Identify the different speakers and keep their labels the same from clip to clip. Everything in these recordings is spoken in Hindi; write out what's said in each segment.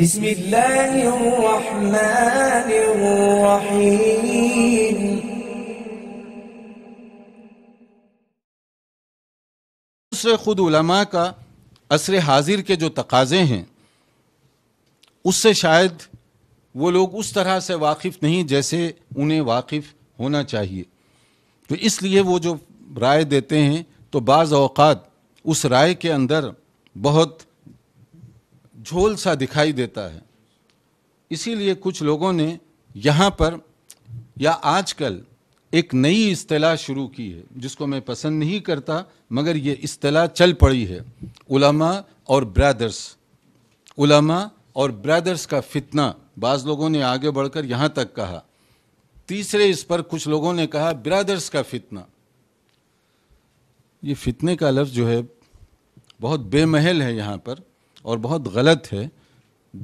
Speaker 1: بسم الله الرحمن الرحيم से खुद उलमा का असर हाजिर के जो तकाजे हैं उससे शायद वो लोग उस तरह से वाकिफ़ नहीं जैसे उन्हें वाकिफ़ होना चाहिए तो इसलिए वो जो राय देते हैं तो बाज़ अवकात उस राय के अंदर बहुत झोल सा दिखाई देता है इसीलिए कुछ लोगों ने यहाँ पर या आजकल एक नई अतलाह शुरू की है जिसको मैं पसंद नहीं करता मगर ये अतलाह चल पड़ी है उलमा और ब्रदर्स उलमा और ब्रदर्स का फितना बाज़ लोगों ने आगे बढ़कर यहाँ तक कहा तीसरे इस पर कुछ लोगों ने कहा ब्रदर्स का फितना ये फितने का लफ्ज़ जो है बहुत बेमहल है यहाँ पर और बहुत गलत है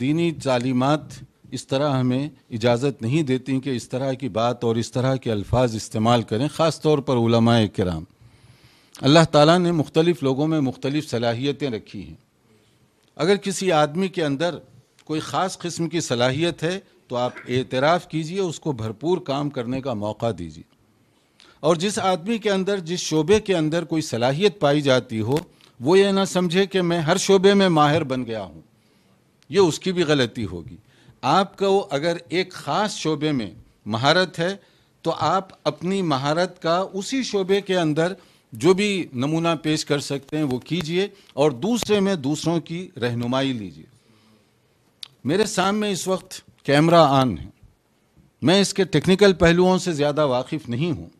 Speaker 1: दीनी तालीमत इस तरह हमें इजाज़त नहीं देती कि इस तरह की बात और इस तरह के अल्फाज इस्तेमाल करें ख़ास तौर पर उलमाए कराम अल्लाह ताला ने मुख्तलिफ़ लोगों में मुख्तलिफ़ सलाहियतें रखी हैं अगर किसी आदमी के अंदर कोई ख़ास किस्म की सलाहियत है तो आप एतराफ़ कीजिए उसको भरपूर काम करने का मौका दीजिए और जिस आदमी के अंदर जिस शोबे के अंदर कोई सलाहियत पाई जाती हो वो ये ना समझे कि मैं हर शोबे में माहिर बन गया हूँ ये उसकी भी गलती होगी आपका वो अगर एक ख़ास शोबे में महारत है तो आप अपनी महारत का उसी शोबे के अंदर जो भी नमूना पेश कर सकते हैं वो कीजिए और दूसरे में दूसरों की रहनुमाई लीजिए मेरे सामने इस वक्त कैमरा आन है मैं इसके टेक्निकल पहलुओं से ज़्यादा वाकिफ़ नहीं हूँ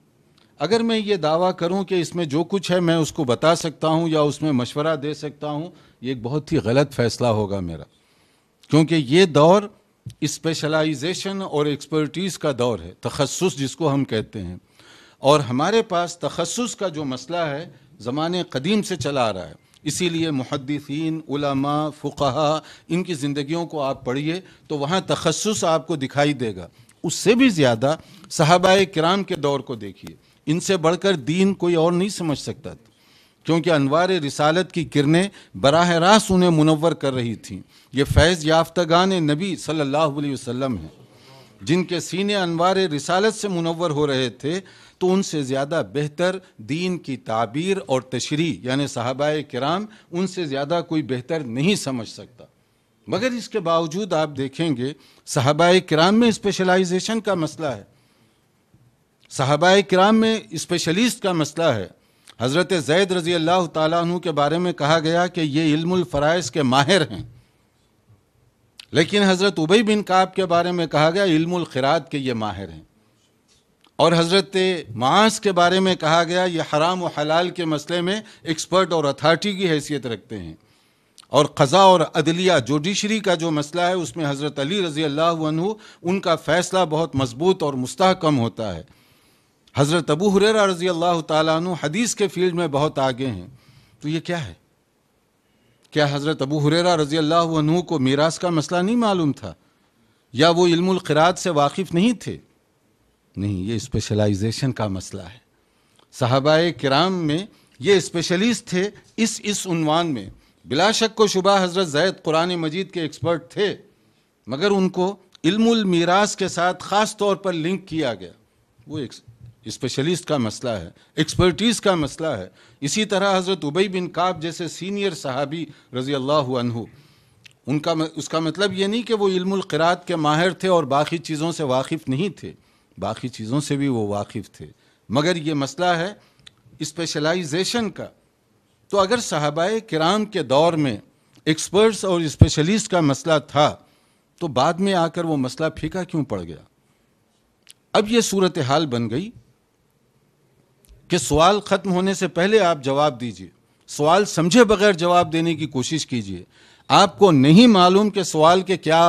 Speaker 1: अगर मैं ये दावा करूं कि इसमें जो कुछ है मैं उसको बता सकता हूं या उसमें मशवरा दे सकता हूं ये एक बहुत ही गलत फैसला होगा मेरा क्योंकि ये दौर स्पेशलाइजेशन और एक्सपर्टीज़ का दौर है तखसस जिसको हम कहते हैं और हमारे पास तखसस का जो मसला है ज़माने कदीम से चला आ रहा है इसीलिए मुहदसिन फ़ुकहा इनकी ज़िंदगियों को आप पढ़िए तो वहाँ तखसस आपको दिखाई देगा उससे भी ज़्यादा सहाबाए कराम के दौर को देखिए इनसे बढ़कर दीन कोई और नहीं समझ सकता था क्योंकि अनवार रिसालत की किरणें बरह रास्त उन्हें मुनवर कर रही थीं ये फैज़ याफ्तगान नबी सल्लल्लाहु अलैहि वसल्लम हैं जिनके सीने अनवार रिसालत से मुनवर हो रहे थे तो उनसे ज़्यादा बेहतर दीन की ताबीर और तशरी यानि साहबा कराम उनसे ज़्यादा कोई बेहतर नहीं समझ सकता मगर इसके बावजूद आप देखेंगे साहबा कराम में स्पेशलाइजेशन का मसला है साहबा कराम में स्पेशलिस्ट का मसला है हज़रत जैद रज़ी अल्लाह तु के बारे में कहा गया कि ये इल्मफ़राइज़ के माहिर हैं लेकिन हज़रत उबई बिन काब के बारे में कहा गया इल्मख़रात के ये माहिर हैं और हज़रत मास के बारे में कहा गया ये हराम व हलाल के मसले में एक्सपर्ट और अथार्टी की हैसियत रखते हैं और ख़ज़ा और अदलिया जुडिशरी का जो मसला है उसमें हज़रत अली रज़ी अल्लाह उनका फ़ैसला बहुत मजबूत और मस्तकम होता है हज़रत अबू हुर रज़ी अल्लाह तु हदीस के फील्ड में बहुत आगे हैं तो ये क्या है क्या हज़रत अबू हुर रज़ी अल्लाह को मीरास का मसला नहीं मालूम था या वो इल्मुलक़रात से वाकिफ़ नहीं थे नहीं ये स्पेशलाइजेशन का मसला है साहबा कराम में ये स्पेशलिस्ट थे इस इस उनवान में बिलाशक़ को शुबा हज़रत जैद कुरान मजीद के एक्सपर्ट थे मगर उनको इल्मुल मीरास के साथ ख़ास तौर पर लिंक किया गया वो एक स्पेशलिस्ट का मसला है एक्सपर्टीज़ का मसला है इसी तरह हज़रत उबई बिन काब जैसे सीनियर सहाबी रज़ी अल्लाह अनहु उनका उसका मतलब ये नहीं कि वो इल्मक़रात के माहिर थे और बाकी चीज़ों से वाकिफ़ नहीं थे बाकी चीज़ों से भी वो वाकिफ़ थे मगर ये मसला है स्पेशलाइजेशन का तो अगर साहबाए किराम के दौर में एक्सपर्ट्स और स्पेशलिस्ट का मसला था तो बाद में आकर वो मसला फीका क्यों पड़ गया अब ये सूरत हाल बन गई कि सवाल ख़त्म होने से पहले आप जवाब दीजिए सवाल समझे बगैर जवाब देने की कोशिश कीजिए आपको नहीं मालूम कि सवाल के क्या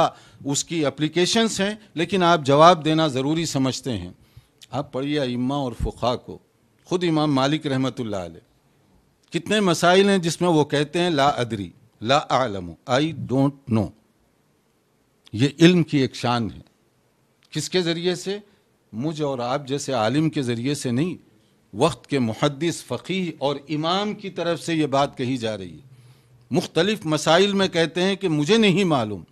Speaker 1: उसकी अप्लीकेशंस हैं लेकिन आप जवाब देना ज़रूरी समझते हैं आप पढ़िए इमा और फ़ुखा को ख़ुद इमाम मालिक रहमत कितने मसाइल हैं जिसमें वो कहते हैं ला अदरी ला आलम आई डोंट नो ये इल्म की एक शान है किसके ज़रिए से मुझ और आप जैसे आलिम के ज़रिए से नहीं वक्त के मुहदस फ़कीह और इमाम की तरफ से ये बात कही जा रही है मुख्तलिफ मसाइल में कहते हैं कि मुझे नहीं मालूम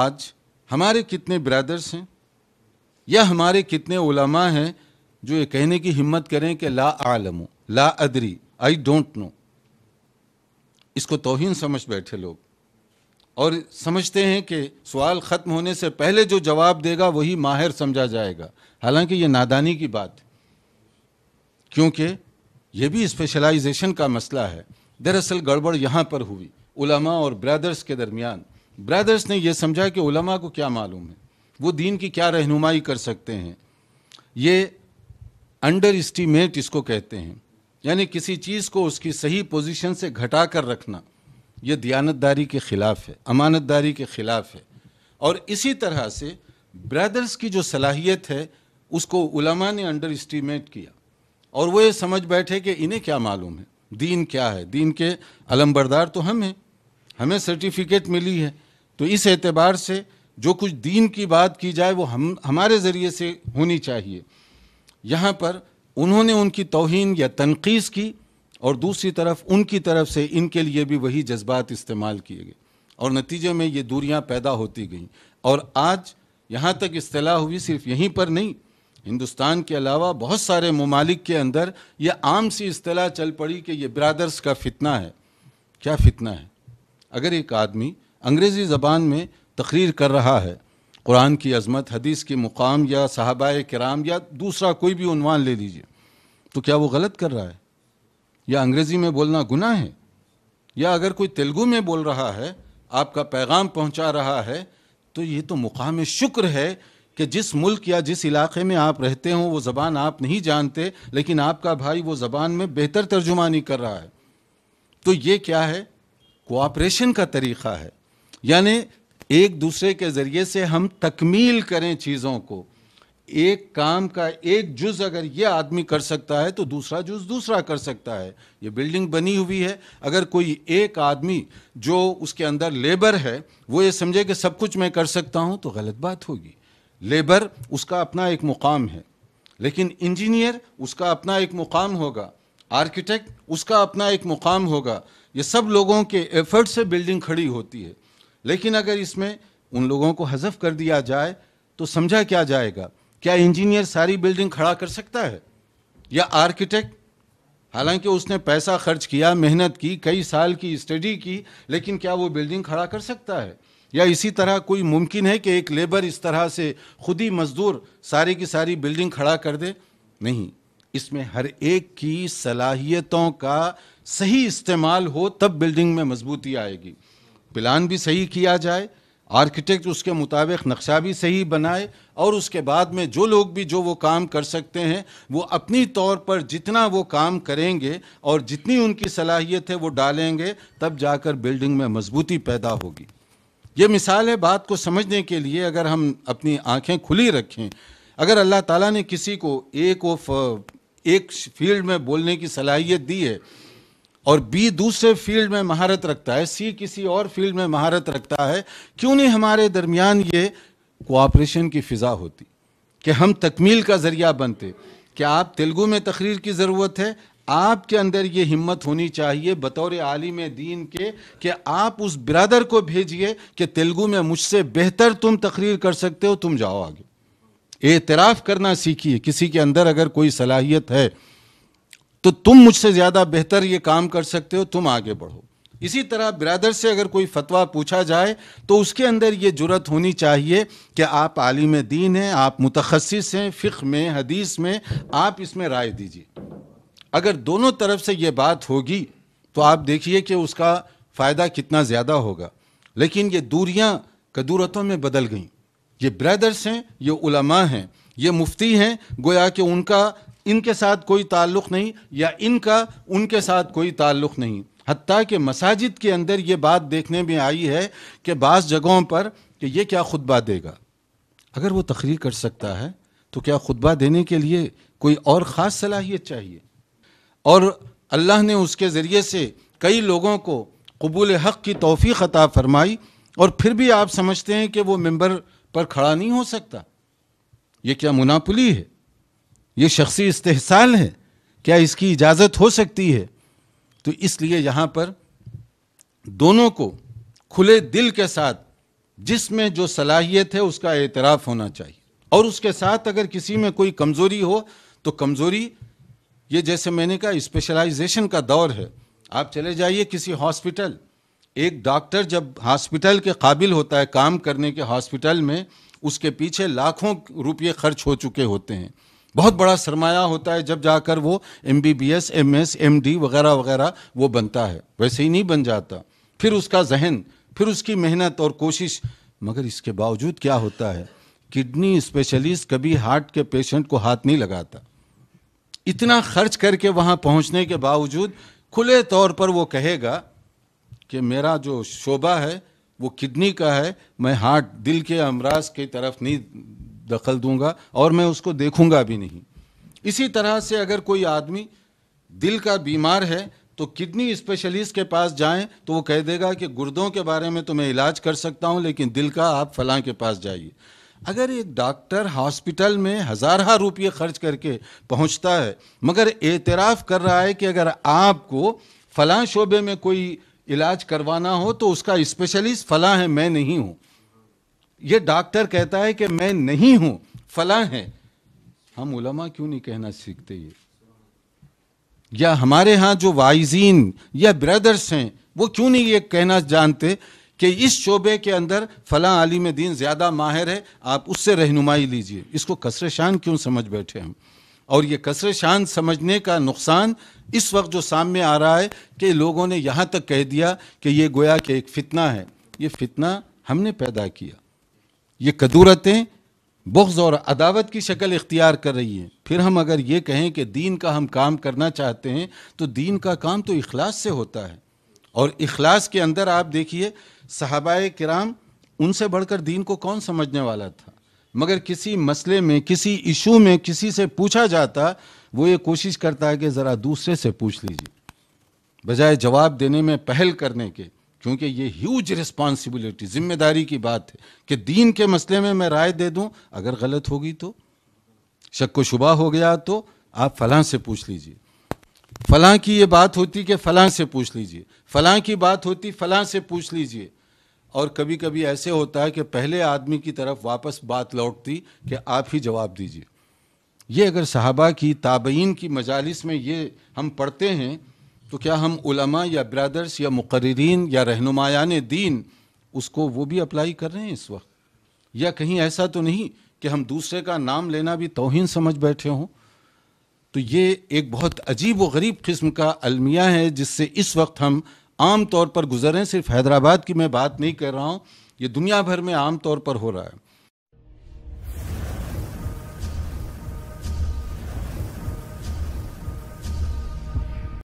Speaker 1: आज हमारे कितने ब्रदर्स हैं या हमारे कितने उलमा हैं जो ये कहने की हिम्मत करें कि ला आलमो ला अदरी आई डोंट नो इसको तोहन समझ बैठे लोग और समझते हैं कि सवाल ख़त्म होने से पहले जो जवाब देगा वही माहिर समझा जाएगा हालांकि ये नादानी की बात है क्योंकि ये भी स्पेशलाइजेशन का मसला है दरअसल गड़बड़ यहाँ पर हुई उलमा और ब्रदर्स के दरमियान ब्रदर्स ने यह समझा कि उलमा को क्या मालूम है वो दीन की क्या रहनुमाई कर सकते हैं ये अंडर इस्टीमेट इसको कहते हैं यानी किसी चीज़ को उसकी सही पोजीशन से घटा कर रखना ये दयानतदारी के ख़िलाफ़ है अमानतदारी के ख़िलाफ़ है और इसी तरह से ब्रदर्स की जो सलाहियत है उसको उलमा ने अंडर इस्टीमेट किया और वो ये समझ बैठे कि इन्हें क्या मालूम है दीन क्या है दीन के अलमबरदार तो हम हैं हमें सर्टिफिकेट मिली है तो इस एतबार से जो कुछ दीन की बात की जाए वो हम हमारे ज़रिए से होनी चाहिए यहाँ पर उन्होंने उनकी तोहन या तनखीस की और दूसरी तरफ उनकी तरफ से इनके लिए भी वही जज्बात इस्तेमाल किए गए और नतीजे में ये दूरियाँ पैदा होती गईं और आज यहाँ तक इस्तलाह हुई सिर्फ यहीं पर नहीं हिंदुस्तान के अलावा बहुत सारे ममालिक के अंदर यह आम सी असलाह चल पड़ी कि यह ब्रादर्स का फितना है क्या फितना है अगर एक आदमी अंग्रेज़ी ज़बान में तकरीर कर रहा है कुरान की अजमत हदीस के मुकाम या साहबा कराम या दूसरा कोई भी उनवान ले लीजिए तो क्या वो गलत कर रहा है या अंग्रेज़ी में बोलना गुनाह है या अगर कोई तेलुगु में बोल रहा है आपका पैगाम पहुंचा रहा है तो ये तो मुकाम शुक्र है कि जिस मुल्क या जिस इलाके में आप रहते हो वो ज़बान आप नहीं जानते लेकिन आपका भाई वो ज़बान में बेहतर तर्जुमानी कर रहा है तो ये क्या है कोऑपरेशन का तरीक़ा है यानी एक दूसरे के ज़रिए से हम तकमील करें चीज़ों को एक काम का एक जुज अगर ये आदमी कर सकता है तो दूसरा जुज दूसरा कर सकता है ये बिल्डिंग बनी हुई है अगर कोई एक आदमी जो उसके अंदर लेबर है वो ये समझे कि सब कुछ मैं कर सकता हूँ तो गलत बात होगी लेबर उसका अपना एक मुकाम है लेकिन इंजीनियर उसका अपना एक मुकाम होगा आर्किटेक्ट उसका अपना एक मुकाम होगा ये सब लोगों के एफर्ट से बिल्डिंग खड़ी होती है लेकिन अगर इसमें उन लोगों को हजफ कर दिया जाए तो समझा क्या जाएगा क्या इंजीनियर सारी बिल्डिंग खड़ा कर सकता है या आर्किटेक्ट हालांकि उसने पैसा खर्च किया मेहनत की कई साल की स्टडी की लेकिन क्या वो बिल्डिंग खड़ा कर सकता है या इसी तरह कोई मुमकिन है कि एक लेबर इस तरह से खुद ही मजदूर सारी की सारी बिल्डिंग खड़ा कर दे नहीं इसमें हर एक की सलाहियतों का सही इस्तेमाल हो तब बिल्डिंग में मजबूती आएगी प्लान भी सही किया जाए आर्किटेक्ट उसके मुताबिक नक्शा भी सही बनाए और उसके बाद में जो लोग भी जो वो काम कर सकते हैं वो अपनी तौर पर जितना वो काम करेंगे और जितनी उनकी सलाहियत है वो डालेंगे तब जाकर बिल्डिंग में मजबूती पैदा होगी ये मिसाल है बात को समझने के लिए अगर हम अपनी आंखें खुली रखें अगर अल्लाह ताला ने किसी को एक ऑफ एक फील्ड में बोलने की सलाहियत दी है और बी दूसरे फील्ड में महारत रखता है सी किसी और फील्ड में महारत रखता है क्यों नहीं हमारे दरमियान ये कोऑपरेशन की फ़िज़ा होती कि हम तकमील का ज़रिया बनते कि आप तेलुगु में तकरीर की ज़रूरत है आपके अंदर ये हिम्मत होनी चाहिए बतौर आलिम दीन के कि आप उस बिरादर को भेजिए कि तेलुगु में मुझसे बेहतर तुम तकरीर कर सकते हो तुम जाओ आगे एतराफ़ करना सीखिए किसी के अंदर अगर कोई सलाहियत है तो तुम मुझसे ज़्यादा बेहतर ये काम कर सकते हो तुम आगे बढ़ो इसी तरह बिरादर से अगर कोई फतवा पूछा जाए तो उसके अंदर ये जुरत होनी चाहिए कि आप आलिम दीन हैं आप मुतखस हैं फ़िक में हदीस में आप इसमें राय दीजिए अगर दोनों तरफ से ये बात होगी तो आप देखिए कि उसका फ़ायदा कितना ज़्यादा होगा लेकिन ये दूरियाँ कदूरतों में बदल गईं ये ब्रदर्स हैं ये उलमा हैं ये मुफ्ती हैं गोया कि उनका इनके साथ कोई ताल्लुक़ नहीं या इनका उनके साथ कोई ताल्लुक़ नहीं हती कि मसाजिद के अंदर ये बात देखने में आई है कि बाज़ जगहों पर कि ये क्या खुतबा देगा अगर वो तकरीर कर सकता है तो क्या खुतबा देने के लिए कोई और ख़ास सलाहियत चाहिए और अल्लाह ने उसके ज़रिए से कई लोगों को कबूल हक़ की तोफ़ी ख़ता फ़रमाई और फिर भी आप समझते हैं कि वो मेंबर पर खड़ा नहीं हो सकता ये क्या मुनापुली है ये शख्सी इस्तेसाल है क्या इसकी इजाज़त हो सकती है तो इसलिए यहाँ पर दोनों को खुले दिल के साथ जिसमें जो सलाहियत है उसका एतराफ़ होना चाहिए और उसके साथ अगर किसी में कोई कमज़ोरी हो तो कमज़ोरी ये जैसे मैंने कहा स्पेशलाइजेशन का दौर है आप चले जाइए किसी हॉस्पिटल एक डॉक्टर जब हॉस्पिटल के काबिल होता है काम करने के हॉस्पिटल में उसके पीछे लाखों रुपये खर्च हो चुके होते हैं बहुत बड़ा सरमाया होता है जब जाकर वो M B B S M S M D वगैरह वगैरह वो बनता है वैसे ही नहीं बन जाता फिर उसका जहन फिर उसकी मेहनत और कोशिश मगर इसके बावजूद क्या होता है किडनी स्पेशलिस्ट कभी हार्ट के पेशेंट को हाथ नहीं लगाता इतना खर्च करके वहाँ पहुँचने के बावजूद खुले तौर पर वो कहेगा कि मेरा जो शोबा है वो किडनी का है मैं हार्ट दिल के अमराज की तरफ नहीं दखल दूंगा और मैं उसको देखूंगा भी नहीं इसी तरह से अगर कोई आदमी दिल का बीमार है तो किडनी स्पेशलिस्ट के पास जाएं तो वो कह देगा कि गुर्दों के बारे में तो मैं इलाज कर सकता हूं लेकिन दिल का आप फलां के पास जाइए अगर एक डॉक्टर हॉस्पिटल में हज़ारहा रुपये खर्च करके पहुंचता है मगर एतराफ़ कर रहा है कि अगर आपको फलां शोबे में कोई इलाज करवाना हो तो उसका स्पेशलिस्ट फलां है मैं नहीं हूँ ये डॉक्टर कहता है कि मैं नहीं हूं फला है हम उलमा क्यों नहीं कहना सीखते ये या हमारे यहाँ जो वाइजीन या ब्रदर्स हैं वो क्यों नहीं ये कहना जानते कि इस शोबे के अंदर फला आलिम दीन ज़्यादा माहिर है आप उससे रहनुमाई लीजिए इसको कसर शान क्यों समझ बैठे हम और ये कसर शान समझने का नुकसान इस वक्त जो सामने आ रहा है कि लोगों ने यहाँ तक कह दिया कि ये गोया कि एक फितना है ये फितना हमने पैदा किया ये कदूरतें बुग्ज और अदावत की शक्ल इख्तियार कर रही हैं फिर हम अगर ये कहें कि दीन का हम काम करना चाहते हैं तो दीन का काम तो इखलास से होता है और इखलास के अंदर आप देखिए सहाबाए किराम उनसे बढ़कर दीन को कौन समझने वाला था मगर किसी मसले में किसी इशू में किसी से पूछा जाता वो ये कोशिश करता है कि ज़रा दूसरे से पूछ लीजिए बजाय जवाब देने में पहल करने के क्योंकि ये ह्यूज रिस्पॉन्सिबिलिटी जिम्मेदारी की बात है कि दीन के मसले में मैं राय दे दूं अगर गलत होगी तो शक व शुबा हो गया तो आप फलां से पूछ लीजिए फलां की ये बात होती कि फलां से पूछ लीजिए फलां की बात होती फलां से पूछ लीजिए और कभी कभी ऐसे होता है कि पहले आदमी की तरफ वापस बात लौटती कि आप ही जवाब दीजिए ये अगर साहबा की ताबीन की मजालिस में ये हम पढ़ते हैं तो क्या हम उलमा या ब्रदर्स या मुकर्रीन या रहनुमायान दीन उसको वो भी अप्लाई कर रहे हैं इस वक्त या कहीं ऐसा तो नहीं कि हम दूसरे का नाम लेना भी तोहन समझ बैठे हों तो ये एक बहुत अजीब व गरीब किस्म का अलमिया है जिससे इस वक्त हम आम तौर पर गुजर रहे हैं सिर्फ हैदराबाद की मैं बात नहीं कर रहा हूँ ये दुनिया भर में आम तौर पर हो रहा है